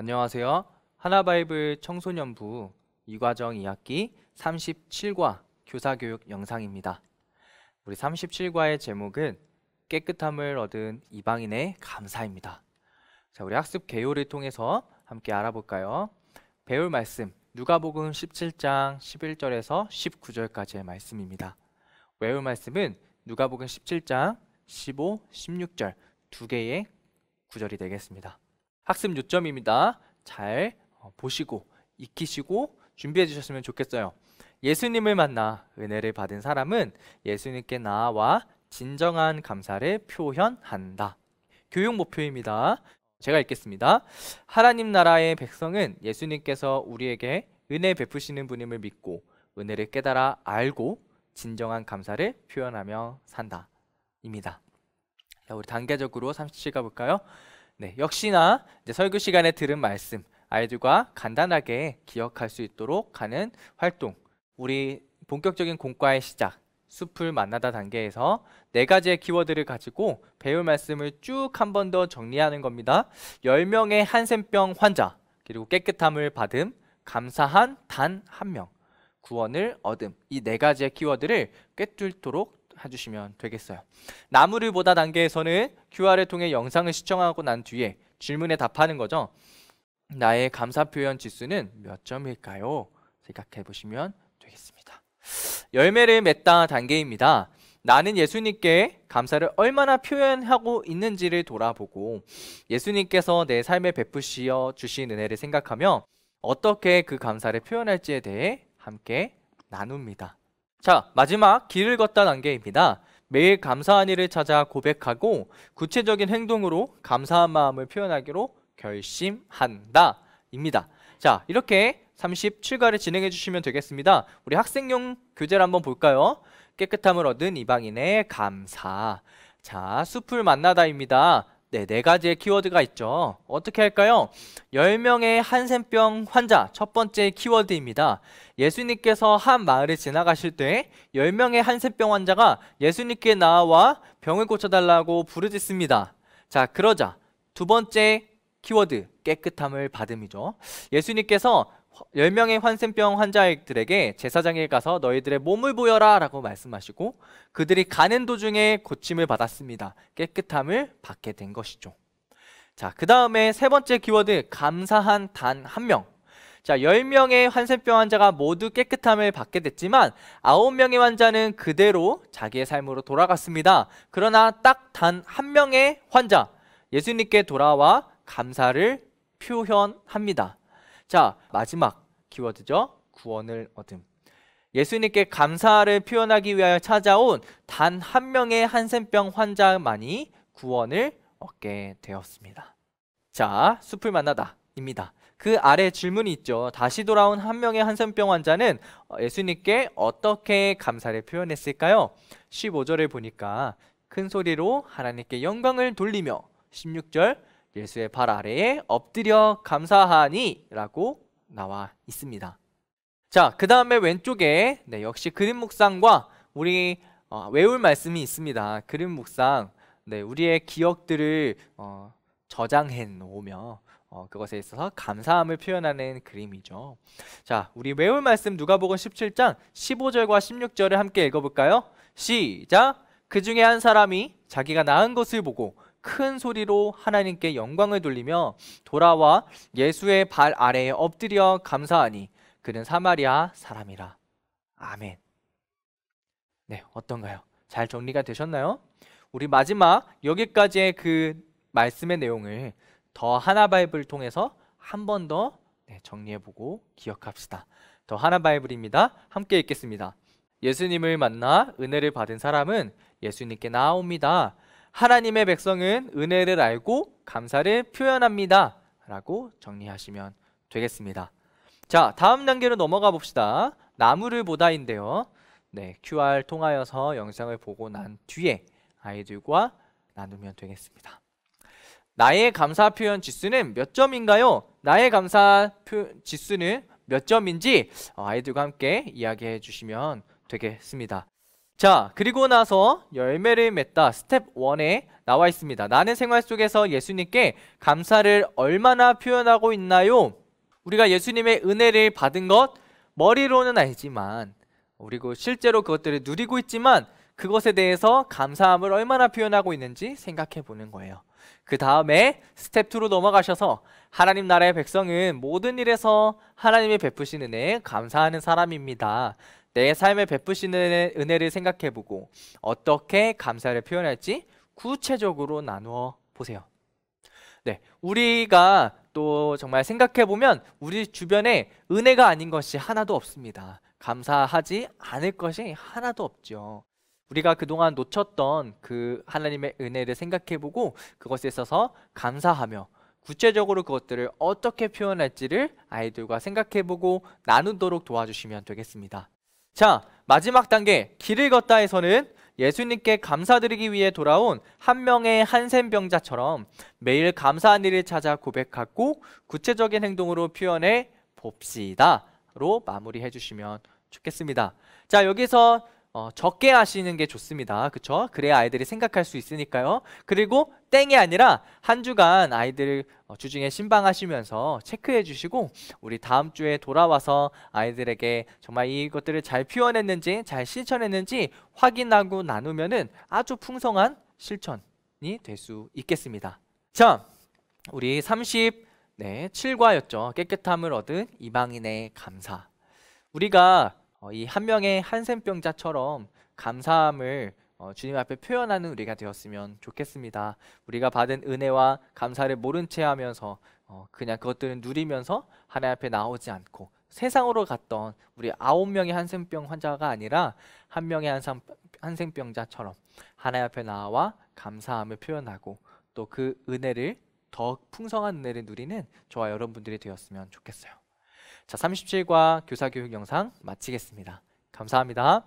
안녕하세요. 하나바이블 청소년부 이과정 2학기 37과 교사교육 영상입니다. 우리 37과의 제목은 깨끗함을 얻은 이방인의 감사입니다. 자, 우리 학습 개요를 통해서 함께 알아볼까요? 배울 말씀 누가복음 17장 11절에서 19절까지의 말씀입니다. 외울 말씀은 누가복음 17장 15, 16절 두 개의 구절이 되겠습니다. 학습 요점입니다. 잘 어, 보시고 익히시고 준비해 주셨으면 좋겠어요. 예수님을 만나 은혜를 받은 사람은 예수님께 나와 진정한 감사를 표현한다. 교육 목표입니다. 제가 읽겠습니다. 하나님 나라의 백성은 예수님께서 우리에게 은혜 베푸시는 분임을 믿고 은혜를 깨달아 알고 진정한 감사를 표현하며 산다. 입니다. 우리 단계적으로 37 가볼까요? 네, 역시나 설교 시간에 들은 말씀 아이들과 간단하게 기억할 수 있도록 하는 활동. 우리 본격적인 공과의 시작 숲을 만나다 단계에서 네 가지의 키워드를 가지고 배울 말씀을 쭉 한 번 더 정리하는 겁니다. 10명의 한센병 환자, 그리고 깨끗함을 받음, 감사한 단 한 명, 구원을 얻음. 이 네 가지의 키워드를 꿰뚫도록 해주시면 되겠어요. 나무를 보다 단계에서는 QR을 통해 영상을 시청하고 난 뒤에 질문에 답하는 거죠. 나의 감사 표현 지수는 몇 점일까요? 생각해 보시면 되겠습니다. 열매를 맺다 단계입니다. 나는 예수님께 감사를 얼마나 표현하고 있는지를 돌아보고 예수님께서 내 삶에 베푸시어 주신 은혜를 생각하며 어떻게 그 감사를 표현할지에 대해 함께 나눕니다. 자, 마지막 길을 걷다 단계입니다. 매일 감사한 일을 찾아 고백하고 구체적인 행동으로 감사한 마음을 표현하기로 결심한다. 입니다. 자, 이렇게 37과를 진행해 주시면 되겠습니다. 우리 학생용 교재를 한번 볼까요? 깨끗함을 얻은 이방인의 감사. 자, 숲을 만나다입니다. 네, 네 가지의 키워드가 있죠. 어떻게 할까요? 10명의 한센병 환자 첫 번째 키워드입니다. 예수님께서 한 마을을 지나가실 때 10명의 한센병 환자가 예수님께 나와 병을 고쳐달라고 부르짖습니다. 자, 그러자 두 번째 키워드 깨끗함을 받음이죠. 예수님께서 10명의 환생병 환자들에게 제사장에 가서 너희들의 몸을 보여라 라고 말씀하시고 그들이 가는 도중에 고침을 받았습니다. 깨끗함을 받게 된 것이죠. 자, 그 다음에 세 번째 키워드 감사한 단 한 명. 자, 10명의 환생병 환자가 모두 깨끗함을 받게 됐지만 9명의 환자는 그대로 자기의 삶으로 돌아갔습니다. 그러나 딱 단 한 명의 환자 예수님께 돌아와 감사를 표현합니다. 자, 마지막 키워드죠. 구원을 얻음. 예수님께 감사를 표현하기 위하여 찾아온 단 한 명의 한센병 환자만이 구원을 얻게 되었습니다. 자, 숲을 만나다입니다. 그 아래 질문이 있죠. 다시 돌아온 한 명의 한센병 환자는 어, 예수님께 어떻게 감사를 표현했을까요? 15절을 보니까 큰 소리로 하나님께 영광을 돌리며 16절 예수의 발 아래에 엎드려 감사하니라고 나와 있습니다. 자, 그 다음에 왼쪽에 네, 역시 그림 묵상과 우리 어, 외울 말씀이 있습니다. 그림 묵상, 네, 우리의 기억들을 어, 저장해 놓으며 어, 그것에 있어서 감사함을 표현하는 그림이죠. 자, 우리 외울 말씀 누가복음 17장 15절과 16절을 함께 읽어볼까요? 시작. 그 중에 한 사람이 자기가 낳은 것을 보고 큰 소리로 하나님께 영광을 돌리며 돌아와 예수의 발 아래에 엎드려 감사하니 그는 사마리아 사람이라. 아멘. 네, 어떤가요? 잘 정리가 되셨나요? 우리 마지막 여기까지의 그 말씀의 내용을 더 하나 바이블 통해서 한 번더 네, 정리해보고 기억합시다. 더 하나 바이블입니다. 함께 읽겠습니다. 예수님을 만나 은혜를 받은 사람은 예수님께 나옵니다. 아 하나님의 백성은 은혜를 알고 감사를 표현합니다. 라고 정리하시면 되겠습니다. 자, 다음 단계로 넘어가 봅시다. 나무를 보다인데요. 네, QR 통하여서 영상을 보고 난 뒤에 아이들과 나누면 되겠습니다. 나의 감사 표현 지수는 몇 점인가요? 나의 감사 지수는 몇 점인지 어, 아이들과 함께 이야기해 주시면 되겠습니다. 자 그리고 나서 열매를 맺다 스텝 1에 나와 있습니다 나는 생활 속에서 예수님께 감사를 얼마나 표현하고 있나요? 우리가 예수님의 은혜를 받은 것 머리로는 알지만 그리고 실제로 그것들을 누리고 있지만 그것에 대해서 감사함을 얼마나 표현하고 있는지 생각해 보는 거예요 그 다음에 스텝 2로 넘어가셔서 하나님 나라의 백성은 모든 일에서 하나님이 베푸신 은혜에 감사하는 사람입니다 내 삶에 베푸시는 은혜를 생각해보고 어떻게 감사를 표현할지 구체적으로 나누어 보세요. 네, 우리가 또 정말 생각해보면 우리 주변에 은혜가 아닌 것이 하나도 없습니다. 감사하지 않을 것이 하나도 없죠. 우리가 그동안 놓쳤던 그 하나님의 은혜를 생각해보고 그것에 있어서 감사하며 구체적으로 그것들을 어떻게 표현할지를 아이들과 생각해보고 나누도록 도와주시면 되겠습니다. 자, 마지막 단계 길을 걷다에서는 예수님께 감사드리기 위해 돌아온 한 명의 한센병자처럼 매일 감사한 일을 찾아 고백하고 구체적인 행동으로 표현해 봅시다로 마무리해 주시면 좋겠습니다. 자, 여기서 어, 적게 하시는 게 좋습니다. 그쵸? 그래야 아이들이 생각할 수 있으니까요. 그리고 땡이 아니라 한 주간 아이들 어, 주중에 신방하시면서 체크해 주시고 우리 다음 주에 돌아와서 아이들에게 정말 이것들을 잘 표현했는지 잘 실천했는지 확인하고 나누면은 아주 풍성한 실천이 될 수 있겠습니다. 자, 우리 30 네, 7과였죠. 깨끗함을 얻은 이방인의 감사. 우리가 어, 이 한 명의 한센병자처럼 감사함을 어, 주님 앞에 표현하는 우리가 되었으면 좋겠습니다. 우리가 받은 은혜와 감사를 모른 채 하면서 어, 그냥 그것들을 누리면서 하나님 앞에 나오지 않고 세상으로 갔던 우리 아홉 명의 한센병 환자가 아니라 한 명의 한상, 한생병자처럼 하나님 앞에 나와 감사함을 표현하고 또 그 은혜를 더 풍성한 은혜를 누리는 저와 여러분들이 되었으면 좋겠어요. 자, 37과 교사교육 영상 마치겠습니다. 감사합니다.